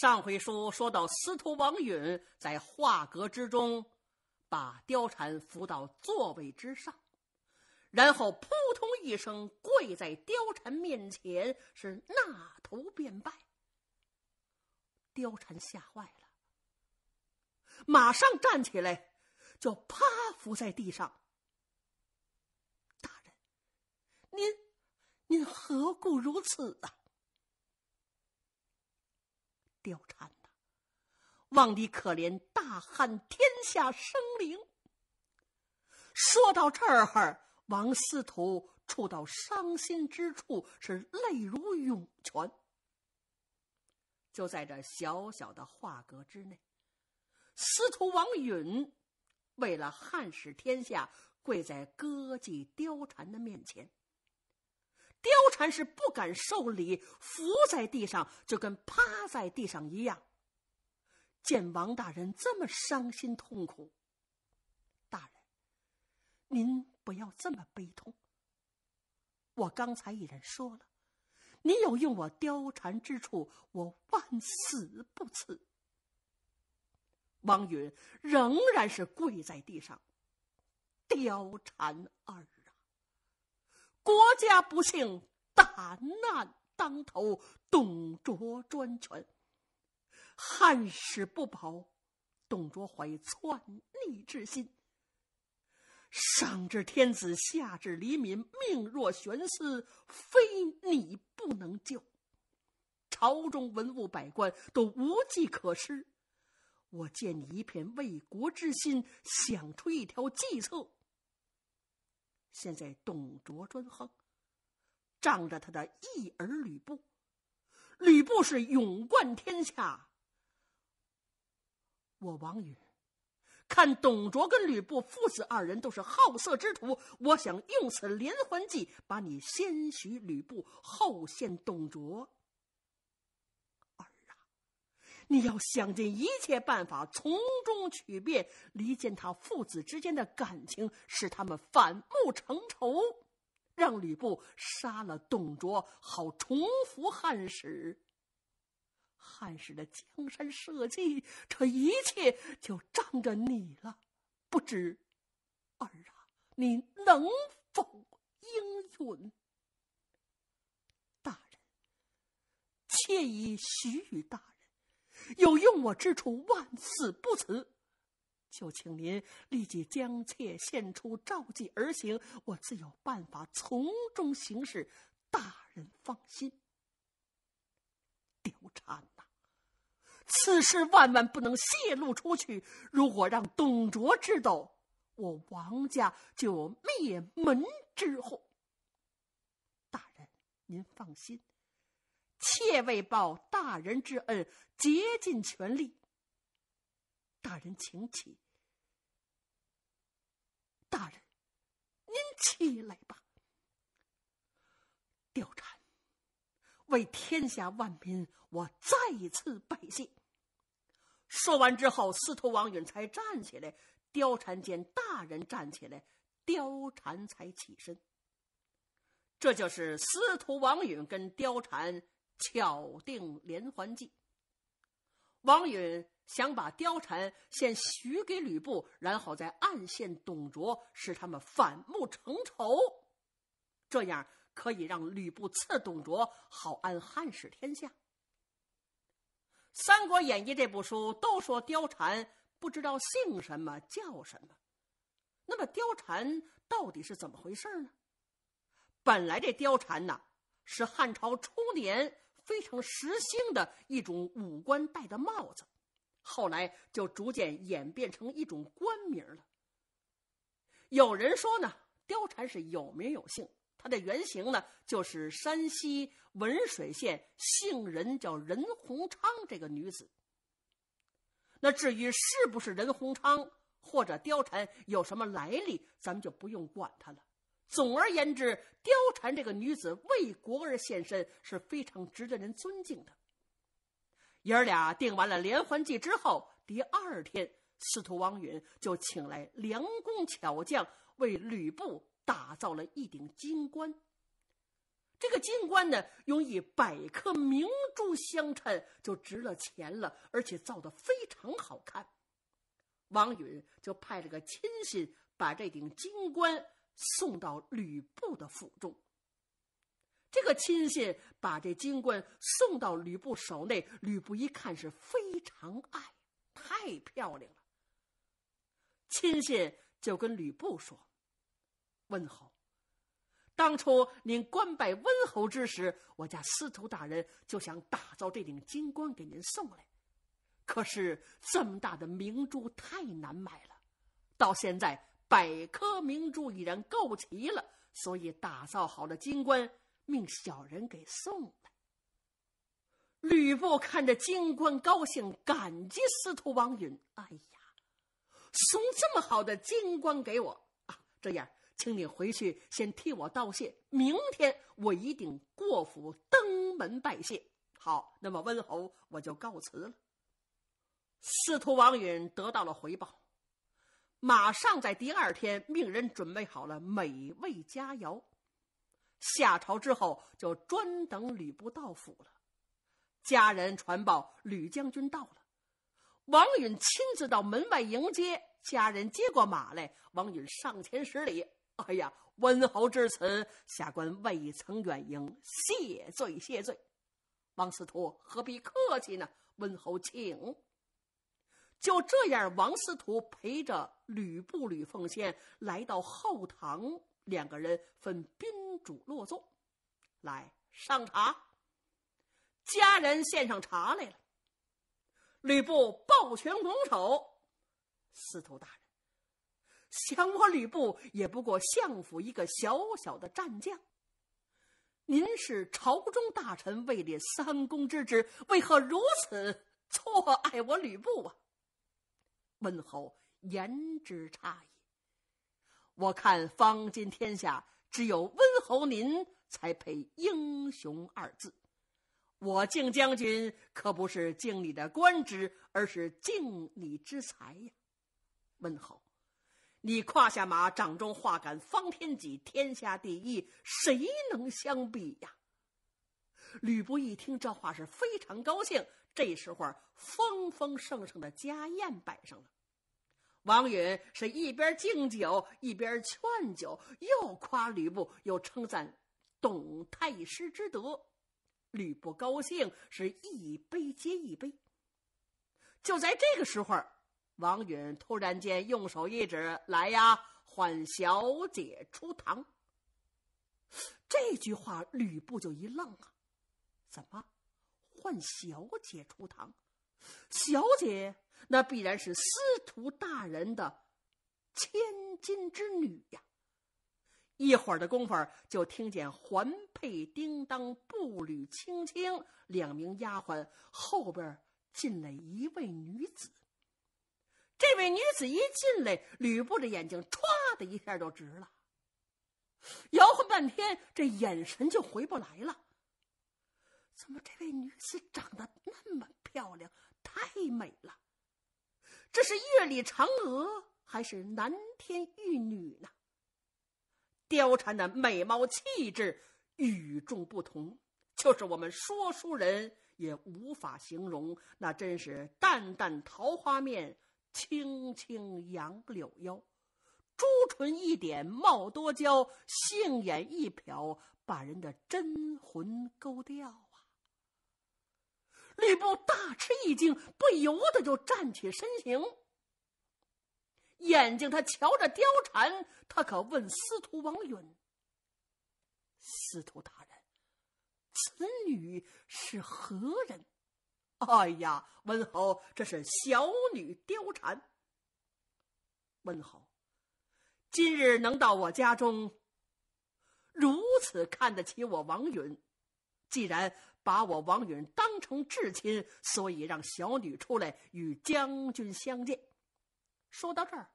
上回书说到，司徒王允在画阁之中，把貂蝉扶到座位之上，然后扑通一声跪在貂蝉面前，是纳头便拜。貂蝉吓坏了，马上站起来，就趴伏在地上。大人，您，您何故如此啊？貂蝉呐，望你可怜大汉天下生灵。说到这儿，王司徒触到伤心之处，是泪如涌泉。就在这小小的画阁之内，司徒王允为了汉室天下，跪在歌妓貂蝉的面前。貂蝉是不敢受礼，伏在地上就跟趴在地上一样。见王大人这么伤心痛苦，大人，您不要这么悲痛。我刚才已然说了，你有用我貂蝉之处，我万死不辞。王允仍然是跪在地上，貂蝉二人。国家不幸，大难当头，董卓专权，汉室不保。董卓怀篡逆之心，上至天子，下至黎民，命若悬丝，非你不能救。朝中文武百官都无计可施，我见你一片为国之心，想出一条计策。现在董卓专横，仗着他的义儿吕布，吕布是勇冠天下。我王允看董卓跟吕布父子二人都是好色之徒，我想用此连环计，把你先许吕布，后献董卓。你要想尽一切办法，从中取变，离间他父子之间的感情，使他们反目成仇，让吕布杀了董卓，好重复汉室。汉室的江山社稷，这一切就仗着你了。不知儿啊，你能否应允？大人，妾已许与大人。有用我之处，万死不辞。就请您立即将妾献出，召集而行。我自有办法从中行事，大人放心。貂蝉呐，此事万万不能泄露出去。如果让董卓知道，我王家就有灭门之祸。大人，您放心。妾为报大人之恩，竭尽全力。大人请起，大人，您起来吧。貂蝉，为天下万民，我再次拜谢。说完之后，司徒王允才站起来。貂蝉见大人站起来，貂蝉才起身。这就是司徒王允跟貂蝉。巧定连环计，王允想把貂蝉先许给吕布，然后再暗献董卓，使他们反目成仇，这样可以让吕布刺董卓，好安汉室天下。《三国演义》这部书都说貂蝉不知道姓什么叫什么，那么貂蝉到底是怎么回事呢？本来这貂蝉呢是汉朝初年。非常时兴的一种武官戴的帽子，后来就逐渐演变成一种官名了。有人说呢，貂蝉是有名有姓，她的原型呢就是山西文水县姓任叫任洪昌这个女子。那至于是不是任洪昌或者貂蝉有什么来历，咱们就不用管他了。总而言之，貂蝉这个女子为国而献身是非常值得人尊敬的。爷儿俩定完了连环计之后，第二天，司徒王允就请来良工巧匠为吕布打造了一顶金冠。这个金冠呢，用一百颗明珠相衬，就值了钱了，而且造的非常好看。王允就派了个亲信把这顶金冠。送到吕布的府中，这个亲信把这金冠送到吕布手内。吕布一看是非常爱，太漂亮了。亲信就跟吕布说：“温侯，当初您官拜温侯之时，我家司徒大人就想打造这顶金冠给您送来，可是这么大的明珠太难买了，到现在。”百颗明珠已然够齐了，所以打造好了金冠，命小人给送来。吕布看着金冠，高兴，感激司徒王允。哎呀，送这么好的金冠给我啊！这样，请你回去先替我道谢，明天我一定过府登门拜谢。好，那么温侯，我就告辞了。司徒王允得到了回报。马上在第二天命人准备好了美味佳肴，下朝之后就专等吕布到府了。家人传报吕将军到了，王允亲自到门外迎接。家人接过马来，王允上前施礼：“哎呀，温侯至此，下官未曾远迎，谢罪谢罪。”王司徒何必客气呢？温侯请。就这样，王司徒陪着。吕布、吕奉先来到后堂，两个人分宾主落座，来上茶。家人献上茶来了。吕布抱拳拱手：“司徒大人，想我吕布也不过相府一个小小的战将。您是朝中大臣，位列三公之职，为何如此错爱我吕布啊？”温侯。言之差也。我看方今天下，只有温侯您才配“英雄”二字。我敬将军，可不是敬你的官职，而是敬你之才呀。温侯，你胯下马，掌中画杆方天戟，天下第一，谁能相比呀？吕布一听这话，是非常高兴。这时候，风风盛盛的家宴摆上了。王允是一边敬酒一边劝酒，又夸吕布，又称赞董太师之德。吕布高兴，是一杯接一杯。就在这个时候，王允突然间用手一指：“来呀，唤小姐出堂。”这句话，吕布就一愣啊，怎么唤小姐出堂？小姐？那必然是司徒大人的千金之女呀！一会儿的功夫，就听见环佩叮当，步履轻轻，两名丫鬟后边进来一位女子。这位女子一进来，吕布的眼睛唰的一下就直了，摇晃半天，这眼神就回不来了。怎么这位女子长得那么漂亮？太美了！这是月里嫦娥，还是南天玉女呢？貂蝉的美貌气质与众不同，就是我们说书人也无法形容。那真是淡淡桃花面，青青杨柳腰，朱唇一点貌多娇，杏眼一瞟把人的真魂勾掉。吕布大吃一惊，不由得就站起身形，眼睛他瞧着貂蝉，他可问司徒王允：“司徒大人，此女是何人？”“哎呀，温侯，这是小女貂蝉。”“温侯，今日能到我家中，如此看得起我王允，既然把我王允当……”至亲，所以让小女出来与将军相见。说到这儿，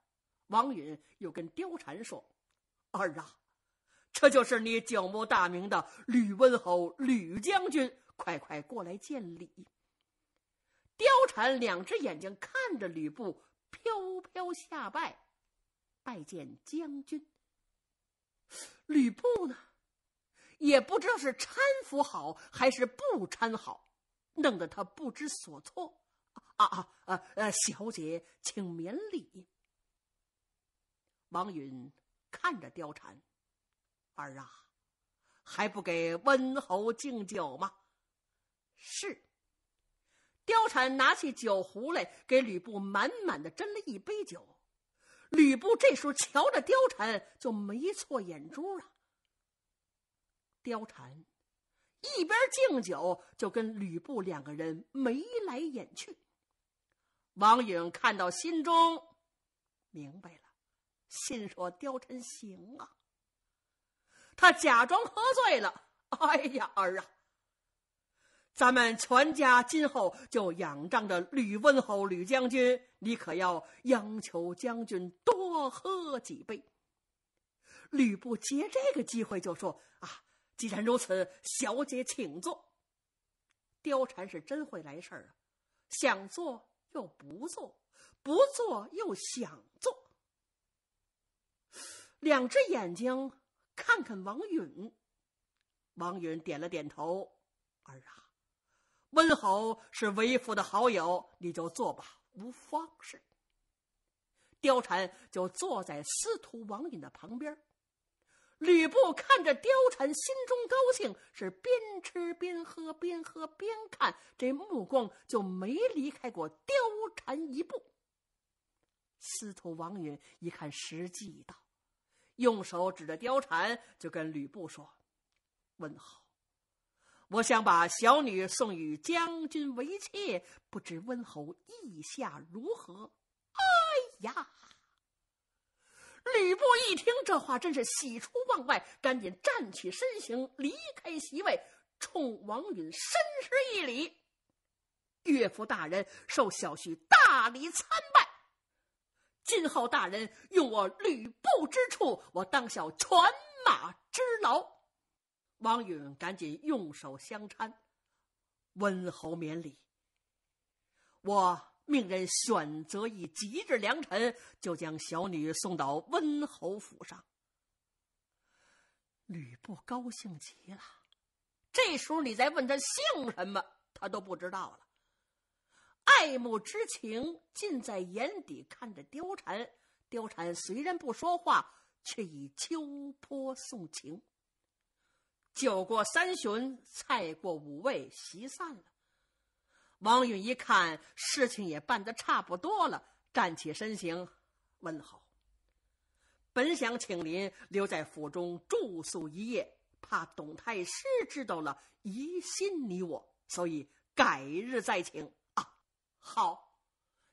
王允又跟貂蝉说：“儿啊，这就是你久慕大名的吕温侯吕将军，快快过来见礼。”貂蝉两只眼睛看着吕布，飘飘下拜，拜见将军。吕布呢，也不知道是搀扶好还是不搀好。弄得他不知所措，啊啊呃小姐请免礼。王允看着貂蝉，儿啊，还不给温侯敬酒吗？是。貂蝉拿起酒壶来，给吕布满满的斟了一杯酒。吕布这时候瞧着貂蝉，就没错眼珠啊。貂蝉。一边敬酒，就跟吕布两个人眉来眼去。王允看到，心中明白了，心说：“貂蝉行啊！”他假装喝醉了，“哎呀儿啊，咱们全家今后就仰仗着吕温侯、吕将军，你可要央求将军多喝几杯。”吕布借这个机会就说：“啊。”既然如此，小姐请坐。貂蝉是真会来事儿啊，想坐又不坐，不坐又想坐。两只眼睛看看王允，王允点了点头：“儿啊，温侯是为父的好友，你就坐吧，无妨事。”貂蝉就坐在司徒王允的旁边。吕布看着貂蝉，心中高兴，是边吃边喝，边喝边看，这目光就没离开过貂蝉一步。司徒王允一看时机已到，用手指着貂蝉，就跟吕布说：“温好，我想把小女送与将军为妾，不知温侯意下如何？”哎呀！吕布一听这话，真是喜出望外，赶紧站起身形，离开席位，冲王允深施一礼：“岳父大人，受小婿大礼参拜。今后大人用我吕布之处，我当效犬马之劳。”王允赶紧用手相搀：“温侯免礼，我。”命人选择一吉日良辰，就将小女送到温侯府上。吕布高兴极了，这时候你再问他姓什么，他都不知道了。爱慕之情尽在眼底，看着貂蝉。貂蝉虽然不说话，却以秋波送情。酒过三巡，菜过五味，席散了。王允一看事情也办得差不多了，站起身形，问好。本想请您留在府中住宿一夜，怕董太师知道了疑心你我，所以改日再请啊。好，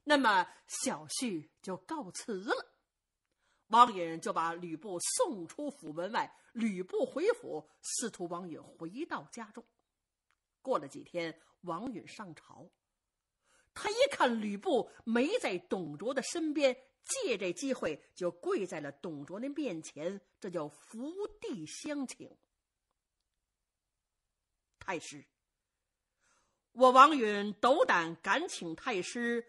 那么小婿就告辞了。王允就把吕布送出府门外。吕布回府，司徒王允回到家中。过了几天。王允上朝，他一看吕布没在董卓的身边，借这机会就跪在了董卓的面前，这叫伏地相请。太师，我王允斗胆敢请太师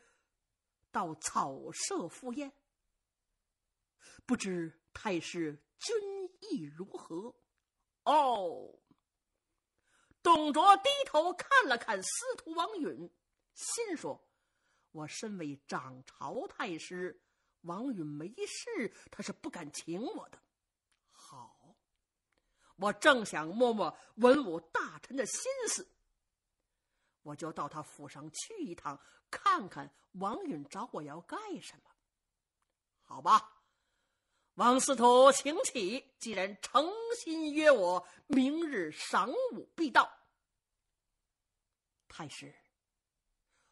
到草舍赴宴，不知太师军意如何？哦。董卓低头看了看司徒王允，心说：“我身为掌朝太师，王允没事，他是不敢请我的。好，我正想摸摸文武大臣的心思，我就到他府上去一趟，看看王允找我要干什么？好吧。”王司徒，请起。既然诚心约我，明日晌午必到。太师，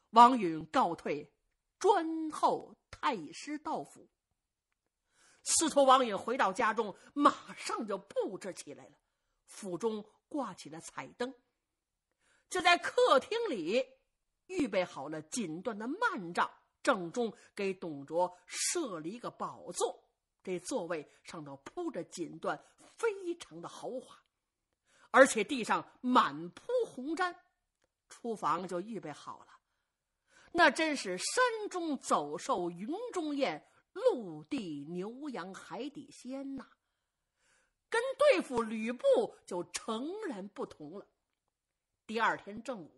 王允告退，专候太师到府。司徒王允回到家中，马上就布置起来了。府中挂起了彩灯，就在客厅里预备好了锦缎的幔帐，正中给董卓设了一个宝座。这座位上头铺着锦缎，非常的豪华，而且地上满铺红毡，厨房就预备好了。那真是山中走兽，云中雁，陆地牛羊，海底鲜呐。跟对付吕布就诚然不同了。第二天正午，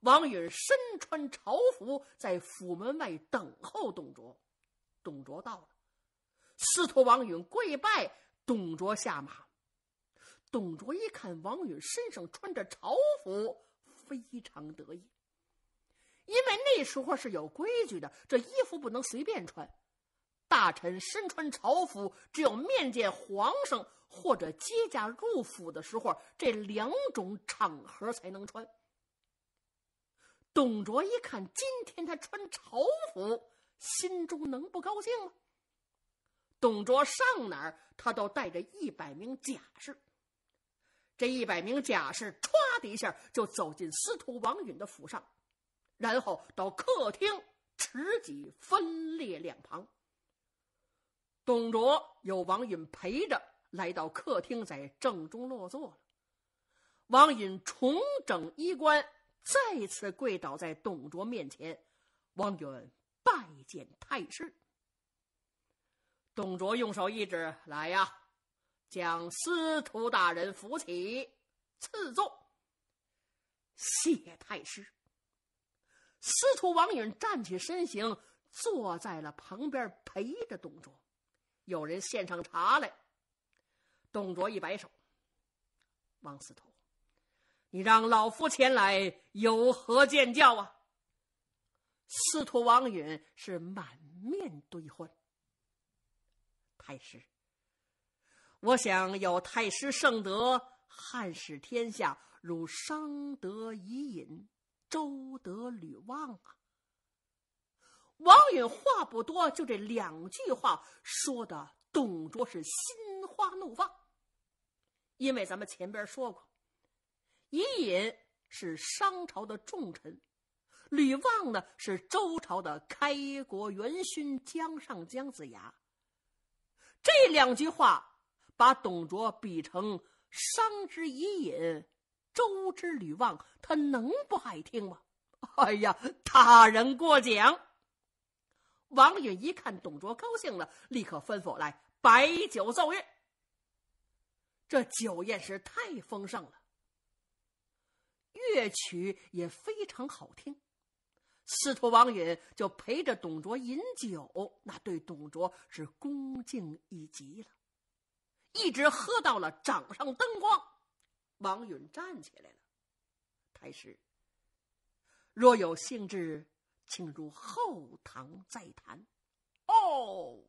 王允身穿朝服，在府门外等候董卓。董卓到了。司徒王允跪拜，董卓下马。董卓一看王允身上穿着朝服，非常得意，因为那时候是有规矩的，这衣服不能随便穿。大臣身穿朝服，只有面见皇上或者接驾入府的时候，这两种场合才能穿。董卓一看今天他穿朝服，心中能不高兴吗？董卓上哪儿，他都带着一百名甲士。这一百名甲士唰的一下就走进司徒王允的府上，然后到客厅持戟分列两旁。董卓有王允陪着来到客厅，在正中落座了。王允重整衣冠，再次跪倒在董卓面前，王允拜见太师。董卓用手一指：“来呀，将司徒大人扶起，赐奏。”谢太师。司徒王允站起身形，坐在了旁边陪着董卓。有人献上茶来，董卓一摆手：“王司徒，你让老夫前来有何见教啊？”司徒王允是满面堆欢。太师，我想有太师圣德，汉室天下，汝商得伊尹，周得吕望啊！王允话不多，就这两句话，说的董卓是心花怒放，因为咱们前边说过，伊尹是商朝的重臣，吕望呢是周朝的开国元勋姜尚姜子牙。这两句话把董卓比成商之以隐，周之吕望，他能不爱听吗？哎呀，大人过奖。王允一看董卓高兴了，立刻吩咐来摆酒奏乐。这酒宴是太丰盛了，乐曲也非常好听。司徒王允就陪着董卓饮酒，那对董卓是恭敬一极了，一直喝到了掌上灯光。王允站起来了：“太师，若有兴致，请入后堂再谈。”哦。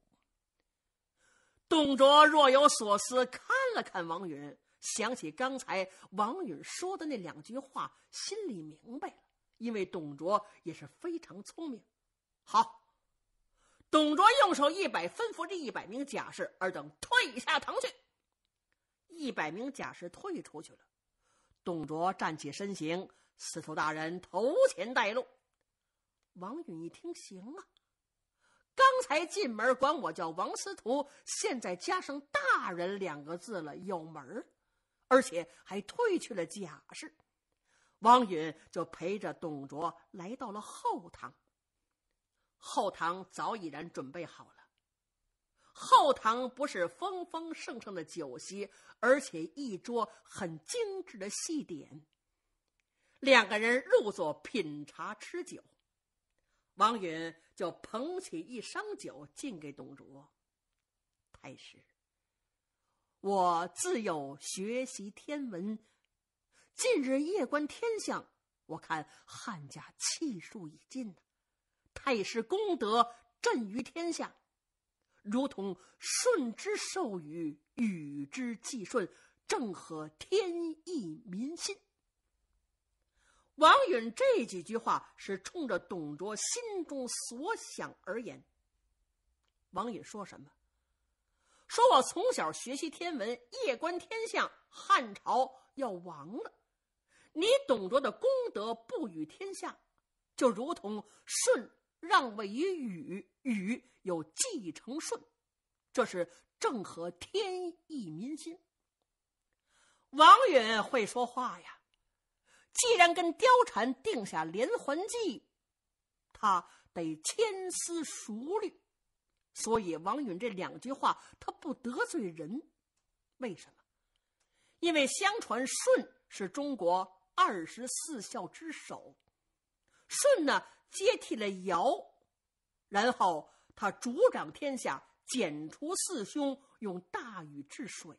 董卓若有所思，看了看王允，想起刚才王允说的那两句话，心里明白了。因为董卓也是非常聪明。好，董卓用手一摆，吩咐这一百名甲士：“尔等退下堂去。”一百名甲士退出去了。董卓站起身形，司徒大人头前带路。王允一听：“行啊，刚才进门管我叫王司徒，现在加上大人两个字了，有门而且还退去了甲士。”王允就陪着董卓来到了后堂。后堂早已然准备好了，后堂不是丰丰盛盛的酒席，而且一桌很精致的细点。两个人入座品茶吃酒，王允就捧起一觞酒敬给董卓。太师，我自幼学习天文。近日夜观天象，我看汉家气数已尽呐。太师功德震于天下，如同顺之授予，与之既顺，正合天意民心。王允这几句话是冲着董卓心中所想而言。王允说什么？说我从小学习天文，夜观天象，汉朝要亡了。你董卓的功德不与天下，就如同舜让位于禹，禹有继承舜，这是正合天意民心。王允会说话呀，既然跟貂蝉定下连环计，他得千思熟虑，所以王允这两句话他不得罪人，为什么？因为相传舜是中国。二十四孝之首，舜呢接替了尧，然后他主掌天下，剪除四凶，用大禹治水，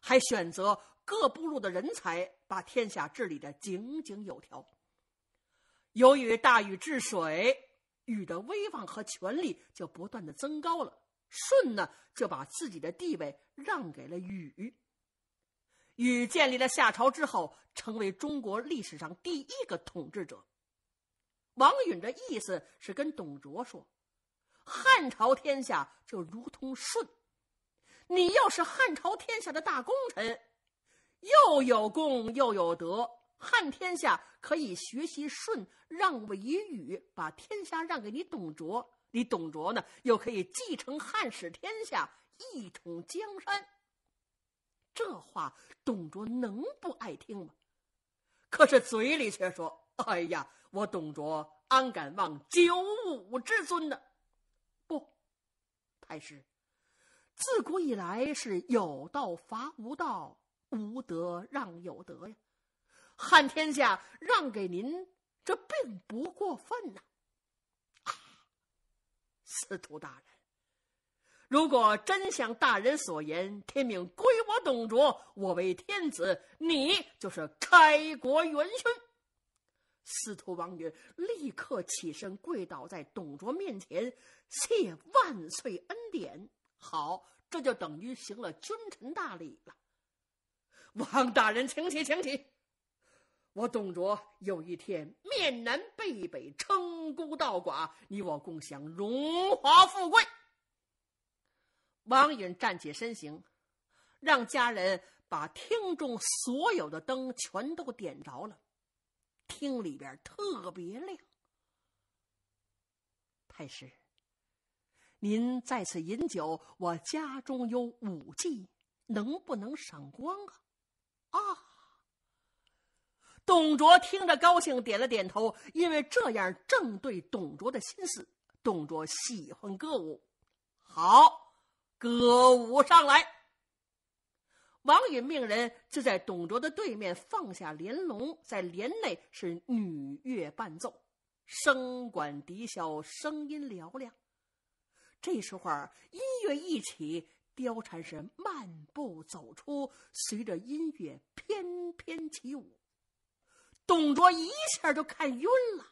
还选择各部落的人才，把天下治理的井井有条。由于大禹治水，禹的威望和权力就不断的增高了。舜呢就把自己的地位让给了禹。禹建立了夏朝之后，成为中国历史上第一个统治者。王允的意思是跟董卓说：“汉朝天下就如同舜，你要是汉朝天下的大功臣，又有功又有德，汉天下可以学习舜让位于禹，把天下让给你董卓。你董卓呢，又可以继承汉室天下，一统江山。”这话董卓能不爱听吗？可是嘴里却说：“哎呀，我董卓安敢忘九五之尊呢？不，太师，自古以来是有道伐无道，无德让有德呀。汉天下让给您，这并不过分呐。”司徒大人。如果真像大人所言，天命归我董卓，我为天子，你就是开国元勋。司徒王允立刻起身跪倒在董卓面前，谢万岁恩典。好，这就等于行了君臣大礼了。王大人，请起，请起。我董卓有一天面南背北，称孤道寡，你我共享荣华富贵。王允站起身形，让家人把厅中所有的灯全都点着了，厅里边特别亮。太师，您在此饮酒，我家中有舞伎，能不能赏光啊？啊！董卓听着高兴，点了点头，因为这样正对董卓的心思。董卓喜欢歌舞，好。歌舞上来，王允命人就在董卓的对面放下帘笼，在帘内是女乐伴奏，笙管笛箫，声音嘹亮。这时候音乐一起，貂蝉是漫步走出，随着音乐翩翩起舞，董卓一下就看晕了。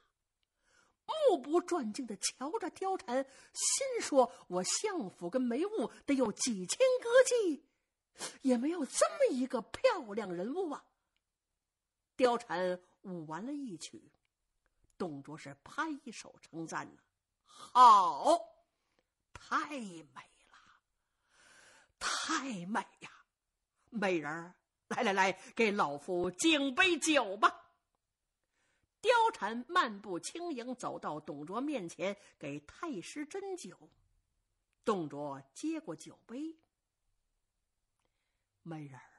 目不转睛的瞧着貂蝉，心说：“我相府跟梅务得有几千歌妓，也没有这么一个漂亮人物啊。”貂蝉舞完了一曲，董卓是拍手称赞呢：“好，太美了，太美呀！美人，来来来，给老夫敬杯酒吧。”貂蝉漫步轻盈走到董卓面前，给太师斟酒。董卓接过酒杯，美人儿，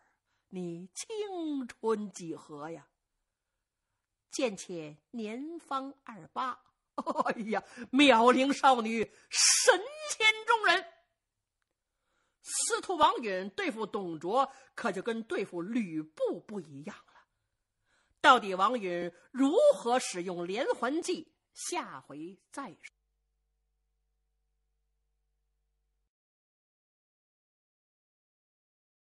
你青春几何呀？贱妾年方二八。哎呀，妙龄少女，神仙中人。司徒王允对付董卓，可就跟对付吕布不一样。到底王允如何使用连环计？下回再说。